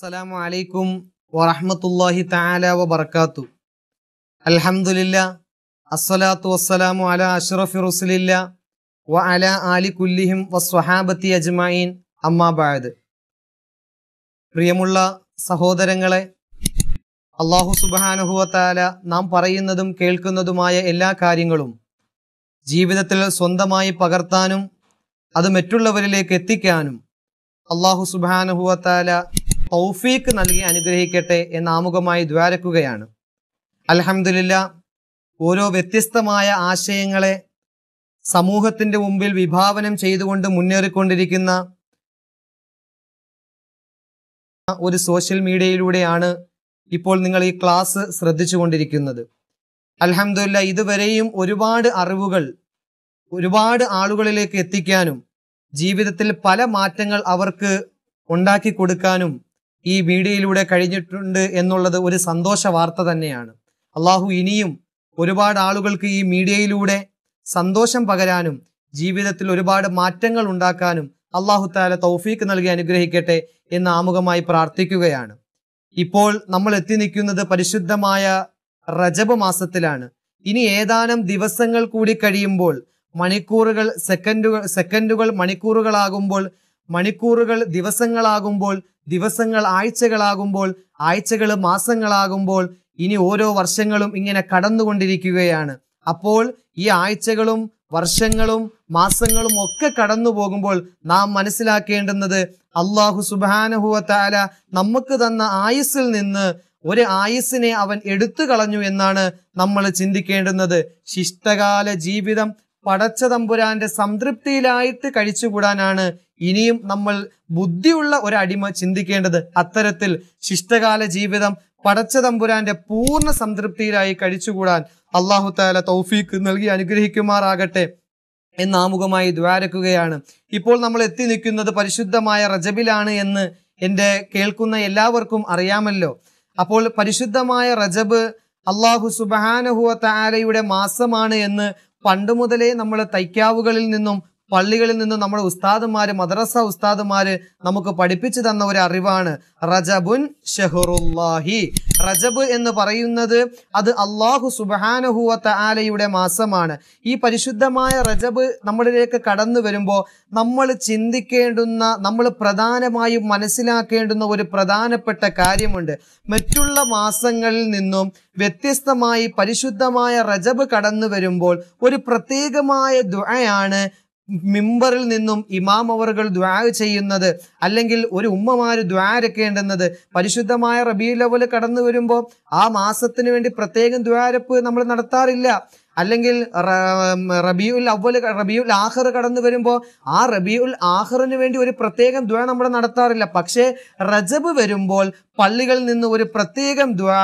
അസ്സലാമു അലൈക്കും വറഹമത്തല്ലാഹി താല വബർക്കാത്തു അൽഹംദുലില്ല അസ്സലാത്തു വസ്സലാമു അല അഷ്റഫി റുസുലില്ല വ അല ആലി കുല്ലിഹിം വസ്വഹാബത്തി അജ്മായിൻ അമ്മാബായത് പ്രിയമുള്ള സഹോദരങ്ങളെ അള്ളാഹു സുബാനുഹുവത്താല നാം പറയുന്നതും കേൾക്കുന്നതുമായ എല്ലാ കാര്യങ്ങളും ജീവിതത്തിൽ സ്വന്തമായി പകർത്താനും അത് മറ്റുള്ളവരിലേക്ക് എത്തിക്കാനും അള്ളാഹു സുബാനുഹുവത്താല തൗഫീക്ക് നൽകി അനുഗ്രഹിക്കട്ടെ എന്ന് ആമുഖമായി ദ്വാരക്കുകയാണ് അലഹമില്ല ഓരോ വ്യത്യസ്തമായ ആശയങ്ങളെ സമൂഹത്തിൻ്റെ മുമ്പിൽ വിഭാവനം ചെയ്തുകൊണ്ട് മുന്നേറിക്കൊണ്ടിരിക്കുന്ന ഒരു സോഷ്യൽ മീഡിയയിലൂടെയാണ് ഇപ്പോൾ നിങ്ങൾ ഈ ക്ലാസ് ശ്രദ്ധിച്ചുകൊണ്ടിരിക്കുന്നത് അലഹമില്ല ഇതുവരെയും ഒരുപാട് അറിവുകൾ ഒരുപാട് ആളുകളിലേക്ക് എത്തിക്കാനും ജീവിതത്തിൽ പല മാറ്റങ്ങൾ അവർക്ക് ഉണ്ടാക്കി കൊടുക്കാനും ഈ വീഡിയോയിലൂടെ കഴിഞ്ഞിട്ടുണ്ട് എന്നുള്ളത് ഒരു സന്തോഷ വാർത്ത തന്നെയാണ് അള്ളാഹു ഇനിയും ഒരുപാട് ആളുകൾക്ക് ഈ മീഡിയയിലൂടെ സന്തോഷം പകരാനും ജീവിതത്തിൽ ഒരുപാട് മാറ്റങ്ങൾ ഉണ്ടാക്കാനും അള്ളാഹു താല തൗഫീക്ക് നൽകി അനുഗ്രഹിക്കട്ടെ എന്ന് ആമുഖമായി പ്രാർത്ഥിക്കുകയാണ് ഇപ്പോൾ നമ്മൾ എത്തി നിൽക്കുന്നത് പരിശുദ്ധമായ റജബ് മാസത്തിലാണ് ഇനി ഏതാനും ദിവസങ്ങൾ കൂടി കഴിയുമ്പോൾ മണിക്കൂറുകൾ സെക്കൻഡുകൾ സെക്കൻഡുകൾ മണിക്കൂറുകളാകുമ്പോൾ മണിക്കൂറുകൾ ദിവസങ്ങളാകുമ്പോൾ ദിവസങ്ങൾ ആഴ്ചകളാകുമ്പോൾ ആഴ്ചകൾ മാസങ്ങളാകുമ്പോൾ ഇനി ഓരോ വർഷങ്ങളും ഇങ്ങനെ കടന്നുകൊണ്ടിരിക്കുകയാണ് അപ്പോൾ ഈ ആഴ്ചകളും വർഷങ്ങളും മാസങ്ങളും ഒക്കെ കടന്നു പോകുമ്പോൾ നാം മനസ്സിലാക്കേണ്ടുന്നത് അള്ളാഹു സുബാനഹുവത്താല നമുക്ക് തന്ന ആയുസ്സിൽ നിന്ന് ഒരു ആയുസ്സിനെ അവൻ എടുത്തു കളഞ്ഞു എന്നാണ് നമ്മൾ ചിന്തിക്കേണ്ടുന്നത് ശിഷ്ടകാല ജീവിതം പടച്ച തമ്പുരാന്റെ സംതൃപ്തിയിലായിട്ട് കഴിച്ചുകൂടാനാണ് ഇനിയും നമ്മൾ ബുദ്ധിയുള്ള ഒരു അടിമ ചിന്തിക്കേണ്ടത് അത്തരത്തിൽ ശിഷ്ടകാല ജീവിതം പടച്ച തമ്പുരാന്റെ പൂർണ്ണ സംതൃപ്തിയിലായി കഴിച്ചുകൂടാൻ അള്ളാഹു താല തൗഫീഖ് നൽകി അനുഗ്രഹിക്കുമാറാകട്ടെ എന്ന് ആമുഖമായി ദ്വാരക്കുകയാണ് ഇപ്പോൾ നമ്മൾ എത്തി നിൽക്കുന്നത് പരിശുദ്ധമായ റജബിലാണ് എന്ന് എൻ്റെ കേൾക്കുന്ന എല്ലാവർക്കും അറിയാമല്ലോ അപ്പോൾ പരിശുദ്ധമായ റജബ് അള്ളാഹു സുബാനഹുഅ താലയുടെ മാസമാണ് എന്ന് പണ്ട് മുതലേ നമ്മൾ തൈക്കാവുകളിൽ നിന്നും പള്ളികളിൽ നിന്ന് നമ്മുടെ ഉസ്താദുമാര് മദ്രസ ഉസ്താദുമാര് നമുക്ക് പഠിപ്പിച്ചു തന്ന ഒരു അറിവാണ് റജബുൻ ഷെഹുറുല്ലാഹി റജബ് എന്ന് പറയുന്നത് അത് അള്ളാഹു സുബാനഹുവത്ത ആലയുടെ മാസമാണ് ഈ പരിശുദ്ധമായ റജബ് നമ്മളിലേക്ക് കടന്നു വരുമ്പോൾ നമ്മൾ ചിന്തിക്കേണ്ടുന്ന നമ്മൾ പ്രധാനമായും മനസ്സിലാക്കേണ്ടുന്ന ഒരു പ്രധാനപ്പെട്ട കാര്യമുണ്ട് മറ്റുള്ള മാസങ്ങളിൽ നിന്നും വ്യത്യസ്തമായി പരിശുദ്ധമായ റജബ് കടന്നു വരുമ്പോൾ ഒരു പ്രത്യേകമായ ദുഴയാണ് മിമ്പറിൽ നിന്നും ഇമാം അവറുകൾ ദ്വാ ചെയ്യുന്നത് അല്ലെങ്കിൽ ഒരു ഉമ്മമാർ ദ്വാരക്കേണ്ടുന്നത് പരിശുദ്ധമായ റബീ ലെവൽ കടന്നു വരുമ്പോൾ ആ മാസത്തിന് വേണ്ടി പ്രത്യേകം ദ്വാരപ്പ് നമ്മൾ നടത്താറില്ല അല്ലെങ്കിൽ റബിയുൽ അവൽ റബിയുൽ ആഹർ കടന്നു വരുമ്പോൾ ആ റബിയുൽ ആഹറിന് വേണ്ടി ഒരു പ്രത്യേകം ദ്വ നമ്മൾ നടത്താറില്ല പക്ഷേ റജബ് വരുമ്പോൾ പള്ളികളിൽ നിന്ന് ഒരു പ്രത്യേകം ദ്വാ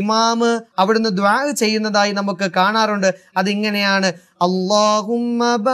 ഇമാമ് അവിടുന്ന് ദ്വാ ചെയ്യുന്നതായി നമുക്ക് കാണാറുണ്ട് അതിങ്ങനെയാണ് അള്ളാഹുംബാരിഖലനാ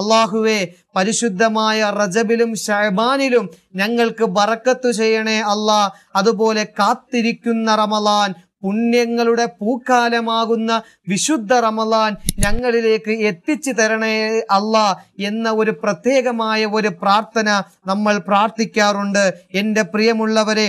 അള്ളാഹുവെ പരിശുദ്ധമായ റജബിലും ഷഹബാനിലും ഞങ്ങൾക്ക് ബറക്കത്തു ചെയ്യണേ അല്ലാ അതുപോലെ കാത്തിരിക്കുന്ന റമലാൻ പുണ്യങ്ങളുടെ പൂക്കാലമാകുന്ന വിശുദ്ധ റമലാൻ ഞങ്ങളിലേക്ക് എത്തിച്ചു തരണേ അല്ല എന്ന ഒരു പ്രത്യേകമായ ഒരു പ്രാർത്ഥന നമ്മൾ പ്രാർത്ഥിക്കാറുണ്ട് എൻ്റെ പ്രിയമുള്ളവരെ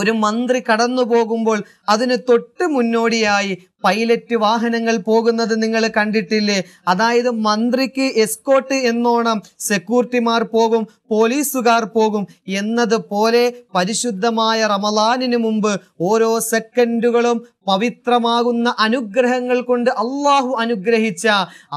ഒരു മന്ത്രി കടന്നു പോകുമ്പോൾ അതിന് തൊട്ട് മുന്നോടിയായി പൈലറ്റ് വാഹനങ്ങൾ പോകുന്നത് നിങ്ങൾ കണ്ടിട്ടില്ലേ അതായത് മന്ത്രിക്ക് എസ്കോട്ട് എന്നോണം സെക്യൂരിറ്റിമാർ പോകും പോലീസുകാർ പോകും എന്നതുപോലെ പരിശുദ്ധമായ റമലാനിന് മുമ്പ് ഓരോ സെക്കൻഡുകളും പവിത്രമാകുന്ന അനുഗ്രഹങ്ങൾ കൊണ്ട് അള്ളാഹു അനുഗ്രഹിച്ച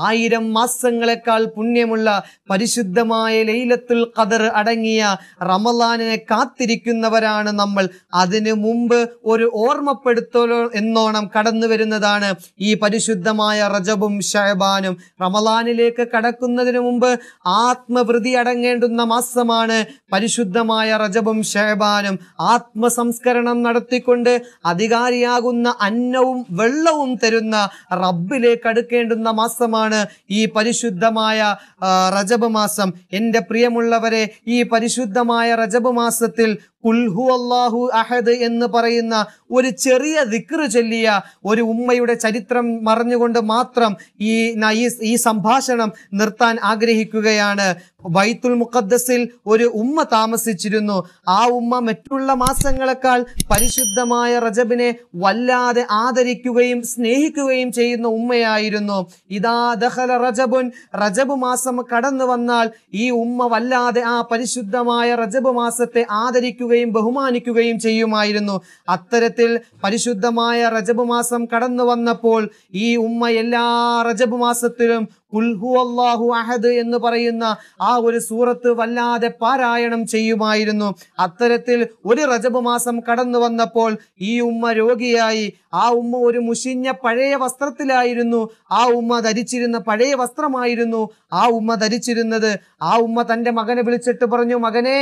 ആയിരം മാസങ്ങളെക്കാൾ പുണ്യമുള്ള പരിശുദ്ധമായ ലൈലത്തുൽ ഖദർ അടങ്ങിയ റമലാനിനെ കാത്തിരിക്കുന്നവരാണ് നമ്മൾ അതിനു മുമ്പ് ഒരു ഓർമ്മപ്പെടുത്തലോ എന്നോണം കടന്നു വരുന്നത് പറയുന്നതാണ് ഈ പരിശുദ്ധമായ റജബും ഷഹബാനും റമലാനിലേക്ക് കടക്കുന്നതിന് മുമ്പ് ആത്മവൃതി അടങ്ങേണ്ടുന്ന മാസമാണ് പരിശുദ്ധമായ റജബും ഷഹബാനും ആത്മസംസ്കരണം നടത്തിക്കൊണ്ട് അധികാരിയാകുന്ന അന്നവും വെള്ളവും തരുന്ന റബ്ബിലേക്ക് അടുക്കേണ്ടുന്ന മാസമാണ് ഈ പരിശുദ്ധമായ റജബ് മാസം എൻ്റെ പ്രിയമുള്ളവരെ ഈ പരിശുദ്ധമായ റജബ് മാസത്തിൽ കുൽഹു അള്ളാഹു അഹദ് എന്ന് പറയുന്ന ഒരു ചെറിയ ദിക്റ് ചൊല്ലിയ ഒരു ഉമ്മയുടെ ചരിത്രം മറഞ്ഞുകൊണ്ട് മാത്രം ഈ ഈ സംഭാഷണം നിർത്താൻ ആഗ്രഹിക്കുകയാണ് ബൈത്തുൽ മുഖദ്ദസിൽ ഒരു ഉമ്മ താമസിച്ചിരുന്നു ആ ഉമ്മ മറ്റുള്ള മാസങ്ങളെക്കാൾ പരിശുദ്ധമായ റജബിനെ വല്ലാതെ ആദരിക്കുകയും സ്നേഹിക്കുകയും ചെയ്യുന്ന ഉമ്മയായിരുന്നു ഇതാ ദഹല റജബുൻ റജബ് മാസം കടന്നു വന്നാൽ ഈ ഉമ്മ വല്ലാതെ ആ പരിശുദ്ധമായ റജബ് മാസത്തെ ആദരിക്കുകയും ബഹുമാനിക്കുകയും ചെയ്യുമായിരുന്നു അത്തരത്തിൽ പരിശുദ്ധമായ റജബ് മാസം കടന്നു വന്നപ്പോൾ ഈ ഉമ്മ എല്ലാ റജബ് മാസത്തിലും അഹദ് എന്ന് പറയുന്ന ആ ഒരു സൂറത്ത് വല്ലാതെ പാരായണം ചെയ്യുമായിരുന്നു അത്തരത്തിൽ ഒരു റജബ് മാസം കടന്നു വന്നപ്പോൾ ഈ ഉമ്മ രോഗിയായി ആ ഉമ്മ ഒരു മുഷിഞ്ഞ പഴയ വസ്ത്രത്തിലായിരുന്നു ആ ഉമ്മ ധരിച്ചിരുന്ന പഴയ വസ്ത്രമായിരുന്നു ആ ഉമ്മ ധരിച്ചിരുന്നത് ആ ഉമ്മ തൻ്റെ മകനെ വിളിച്ചിട്ട് പറഞ്ഞു മകനെ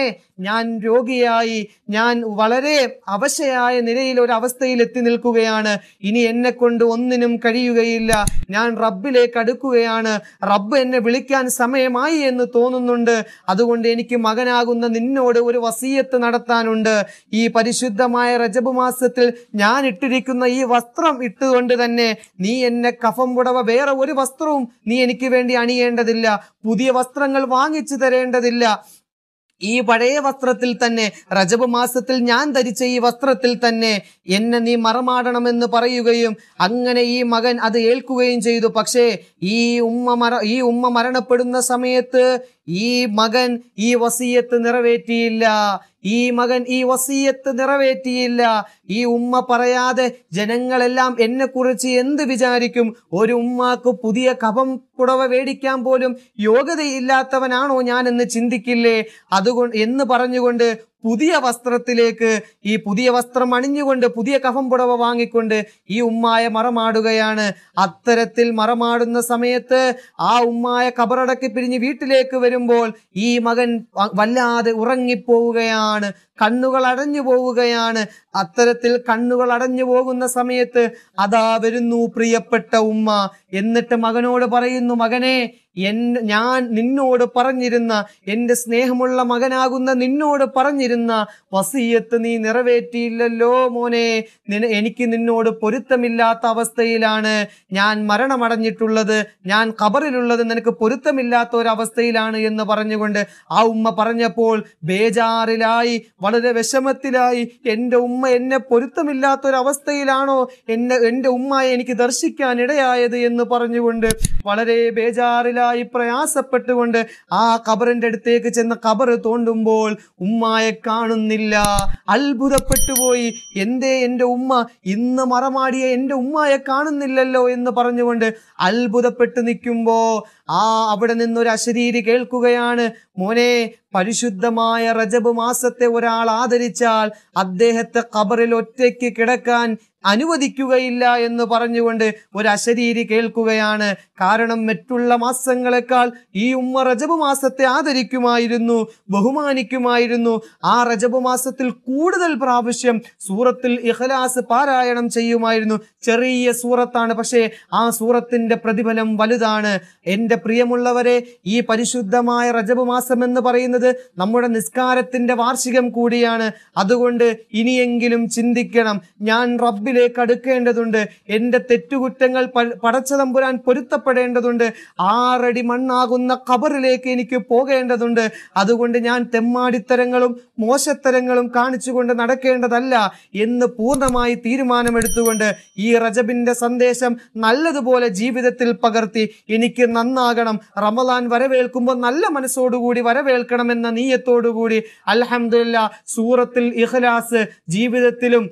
ഞാൻ രോഗിയായി ഞാൻ വളരെ അവശയായ നിലയിൽ ഒരു അവസ്ഥയിൽ എത്തി നിൽക്കുകയാണ് ഇനി എന്നെ കൊണ്ട് ഒന്നിനും കഴിയുകയില്ല ഞാൻ റബ്ബിലേക്ക് അടുക്കുകയാണ് റബ്ബ് എന്നെ വിളിക്കാൻ സമയമായി എന്ന് തോന്നുന്നുണ്ട് അതുകൊണ്ട് എനിക്ക് മകനാകുന്ന നിന്നോട് ഒരു വസീയത്ത് നടത്താനുണ്ട് ഈ പരിശുദ്ധമായ റജബ് മാസത്തിൽ ഞാൻ ഇട്ടിരിക്കുന്ന ഈ വസ്ത്രം ഇട്ടുകൊണ്ട് തന്നെ നീ എന്നെ കഫം പുടവ വേറെ ഒരു വസ്ത്രവും നീ എനിക്ക് വേണ്ടി അണിയേണ്ടതില്ല പുതിയ വസ്ത്രങ്ങൾ വാങ്ങിച്ചു തരേണ്ടതില്ല ഈ പഴയ വസ്ത്രത്തിൽ തന്നെ റജബ് മാസത്തിൽ ഞാൻ ധരിച്ച ഈ വസ്ത്രത്തിൽ തന്നെ എന്നെ നീ മറമാടണമെന്ന് പറയുകയും അങ്ങനെ ഈ മകൻ അത് ഏൽക്കുകയും ചെയ്തു പക്ഷേ ഈ ഉമ്മ മര ഈ ഉമ്മ മരണപ്പെടുന്ന സമയത്ത് ഈ മകൻ ഈ വസീയത്ത് നിറവേറ്റിയില്ല ഈ മകൻ ഈ വസീയത്ത് നിറവേറ്റിയില്ല ഈ ഉമ്മ പറയാതെ ജനങ്ങളെല്ലാം എന്നെ കുറിച്ച് എന്ത് വിചാരിക്കും ഒരു ഉമ്മാക്ക് പുതിയ കപം കുടവ മേടിക്കാൻ പോലും യോഗ്യതയില്ലാത്തവനാണോ ഞാൻ എന്ന് ചിന്തിക്കില്ലേ അതുകൊണ്ട് എന്ന് പറഞ്ഞുകൊണ്ട് പുതിയ വസ്ത്രത്തിലേക്ക് ഈ പുതിയ വസ്ത്രം അണിഞ്ഞുകൊണ്ട് പുതിയ കഫം പുടവ വാങ്ങിക്കൊണ്ട് ഈ ഉമ്മായ മറമാടുകയാണ് അത്തരത്തിൽ മറമാടുന്ന സമയത്ത് ആ ഉമ്മായ കബറടക്കി പിരിഞ്ഞ് വീട്ടിലേക്ക് വരുമ്പോൾ ഈ മകൻ വല്ലാതെ ഉറങ്ങിപ്പോവുകയാണ് കണ്ണുകൾ അടഞ്ഞു പോവുകയാണ് അത്തരത്തിൽ കണ്ണുകൾ അടഞ്ഞു പോകുന്ന സമയത്ത് അതാ വരുന്നു പ്രിയപ്പെട്ട ഉമ്മ എന്നിട്ട് മകനോട് പറയുന്നു മകനെ എൻ ഞാൻ നിന്നോട് പറഞ്ഞിരുന്ന എൻ്റെ സ്നേഹമുള്ള മകനാകുന്ന നിന്നോട് പറഞ്ഞിരുന്ന വസീയത്ത് നീ നിറവേറ്റിയില്ലല്ലോ മോനെ എനിക്ക് നിന്നോട് പൊരുത്തമില്ലാത്ത അവസ്ഥയിലാണ് ഞാൻ മരണമടഞ്ഞിട്ടുള്ളത് ഞാൻ കബറിലുള്ളത് നിനക്ക് പൊരുത്തമില്ലാത്ത ഒരവസ്ഥയിലാണ് എന്ന് പറഞ്ഞുകൊണ്ട് ആ ഉമ്മ പറഞ്ഞപ്പോൾ ബേജാറിലായി വളരെ വിഷമത്തിലായി എൻ്റെ ഉമ്മ എന്നെ പൊരുത്തമില്ലാത്ത എന്നെ എൻ്റെ ഉമ്മയെ എനിക്ക് ദർശിക്കാൻ ഇടയായത് എന്ന് പറഞ്ഞുകൊണ്ട് വളരെ ബേജാറിലായി അതിയായി പ്രയാസപ്പെട്ടുകൊണ്ട് ആ ഖബറിൻ്റെ അടുത്തേക്ക് ചെന്ന് ഖബർ തോണ്ടുമ്പോൾ ഉമ്മായെ കാണുന്നില്ല അത്ഭുതപ്പെട്ടുപോയി എന്തേ എൻ്റെ ഉമ്മ ഇന്ന് മറമാടിയ എൻ്റെ ഉമ്മായെ കാണുന്നില്ലല്ലോ എന്ന് പറഞ്ഞുകൊണ്ട് അത്ഭുതപ്പെട്ട് നിൽക്കുമ്പോൾ ആ അവിടെ നിന്നൊരു അശരീരി കേൾക്കുകയാണ് മോനെ പരിശുദ്ധമായ റജബ് മാസത്തെ ഒരാൾ ആദരിച്ചാൽ അദ്ദേഹത്തെ ഖബറിൽ ഒറ്റയ്ക്ക് കിടക്കാൻ അനുവദിക്കുകയില്ല എന്ന് പറഞ്ഞുകൊണ്ട് ഒരു അശരീരി കേൾക്കുകയാണ് കാരണം മറ്റുള്ള മാസങ്ങളെക്കാൾ ഈ ഉമ്മ റജബ് മാസത്തെ ആദരിക്കുമായിരുന്നു ബഹുമാനിക്കുമായിരുന്നു ആ റജബ് മാസത്തിൽ കൂടുതൽ പ്രാവശ്യം സൂറത്തിൽ ഇഹലാസ് പാരായണം ചെയ്യുമായിരുന്നു ചെറിയ സൂറത്താണ് പക്ഷേ ആ സൂറത്തിന്റെ പ്രതിഫലം വലുതാണ് എൻ്റെ പ്രിയമുള്ളവരെ ഈ പരിശുദ്ധമായ റജബ് മാസം മാസം എന്ന് പറയുന്നത് നമ്മുടെ നിസ്കാരത്തിന്റെ വാർഷികം കൂടിയാണ് അതുകൊണ്ട് ഇനിയെങ്കിലും ചിന്തിക്കണം ഞാൻ റബ്ബിലേക്ക് അടുക്കേണ്ടതുണ്ട് എന്റെ തെറ്റുകുറ്റങ്ങൾ പടച്ചതമ്പുരാൻ പൊരുത്തപ്പെടേണ്ടതുണ്ട് ആറടി മണ്ണാകുന്ന കബറിലേക്ക് എനിക്ക് പോകേണ്ടതുണ്ട് അതുകൊണ്ട് ഞാൻ തെമ്മാടിത്തരങ്ങളും മോശത്തരങ്ങളും കാണിച്ചുകൊണ്ട് നടക്കേണ്ടതല്ല എന്ന് പൂർണ്ണമായി തീരുമാനമെടുത്തുകൊണ്ട് ഈ റജബിന്റെ സന്ദേശം നല്ലതുപോലെ ജീവിതത്തിൽ പകർത്തി എനിക്ക് നന്നാകണം റമദാൻ വരവേൽക്കുമ്പോൾ നല്ല മനസ്സോടുകൂടി കൂടി വരവേൽക്കണമെന്ന നീയത്തോടുകൂടി അലഹമില്ല സൂറത്തിൽ ഇഖ്ലാസ് ജീവിതത്തിലും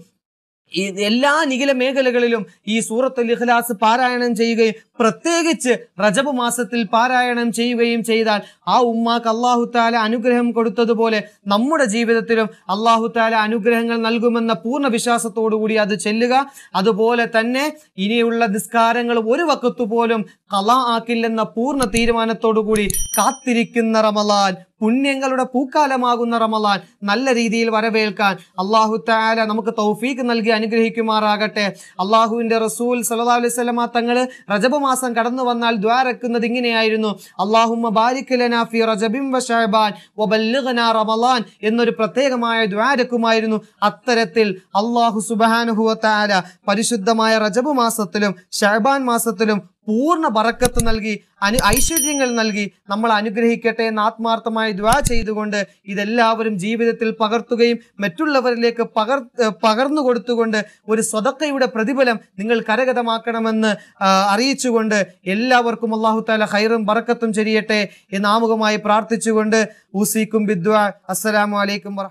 എല്ലാ നികില മേഖലകളിലും ഈ സൂറത്തുൽ ഇഖ്ലാസ് പാരായണം ചെയ്യുകയും പ്രത്യേകിച്ച് റജബ് മാസത്തിൽ പാരായണം ചെയ്യുകയും ചെയ്താൽ ആ ഉമ്മാക്ക് അള്ളാഹു താല അനുഗ്രഹം കൊടുത്തതുപോലെ നമ്മുടെ ജീവിതത്തിലും അള്ളാഹു താല അനുഗ്രഹങ്ങൾ നൽകുമെന്ന പൂർണ്ണ വിശ്വാസത്തോടുകൂടി അത് ചെല്ലുക അതുപോലെ തന്നെ ഇനിയുള്ള നിസ്കാരങ്ങൾ ഒരു വക്കത്തു പോലും കല ആക്കില്ലെന്ന പൂർണ്ണ തീരുമാനത്തോടുകൂടി കാത്തിരിക്കുന്ന റമലാൻ പുണ്യങ്ങളുടെ പൂക്കാലമാകുന്ന റമലാൻ നല്ല രീതിയിൽ വരവേൽക്കാൻ അള്ളാഹു താല നമുക്ക് തൗഫീഖ് നൽകി അനുഗ്രഹിക്കുമാറാകട്ടെ അള്ളാഹുവിൻ്റെ റസൂൽ സല്ലാ അലൈഹി സ്വലമ തങ്ങൾ റജബ് മാസം കടന്നു വന്നാൽ ദ്വാരക്കുന്നത് ഇങ്ങനെയായിരുന്നു അള്ളാഹുമ്മ ബാരിക് ലനാ വ വ ബല്ലിഗ്നാ റമളാൻ എന്നൊരു പ്രത്യേകമായ ദ്വാരക്കുമായിരുന്നു അത്തരത്തിൽ അള്ളാഹു സുബാനുഹുവ താല പരിശുദ്ധമായ റജബ് മാസത്തിലും ഷാബാൻ മാസത്തിലും പൂർണ്ണ ബറക്കത്ത് നൽകി അനു ഐശ്വര്യങ്ങൾ നൽകി നമ്മൾ അനുഗ്രഹിക്കട്ടെ എന്ന് ആത്മാർത്ഥമായി ദ്വാ ചെയ്തുകൊണ്ട് ഇതെല്ലാവരും ജീവിതത്തിൽ പകർത്തുകയും മറ്റുള്ളവരിലേക്ക് പകർ പകർന്നു കൊടുത്തുകൊണ്ട് ഒരു സ്വതക്കയുടെ പ്രതിഫലം നിങ്ങൾ കരഗതമാക്കണമെന്ന് അറിയിച്ചുകൊണ്ട് എല്ലാവർക്കും അള്ളാഹു താല ഹൈറും ബറക്കത്തും ചെരിയട്ടെ എന്ന് ആമുഖമായി പ്രാർത്ഥിച്ചുകൊണ്ട് ഊസിക്കും ബിദ്വ അസ്സലാമലൈക്കും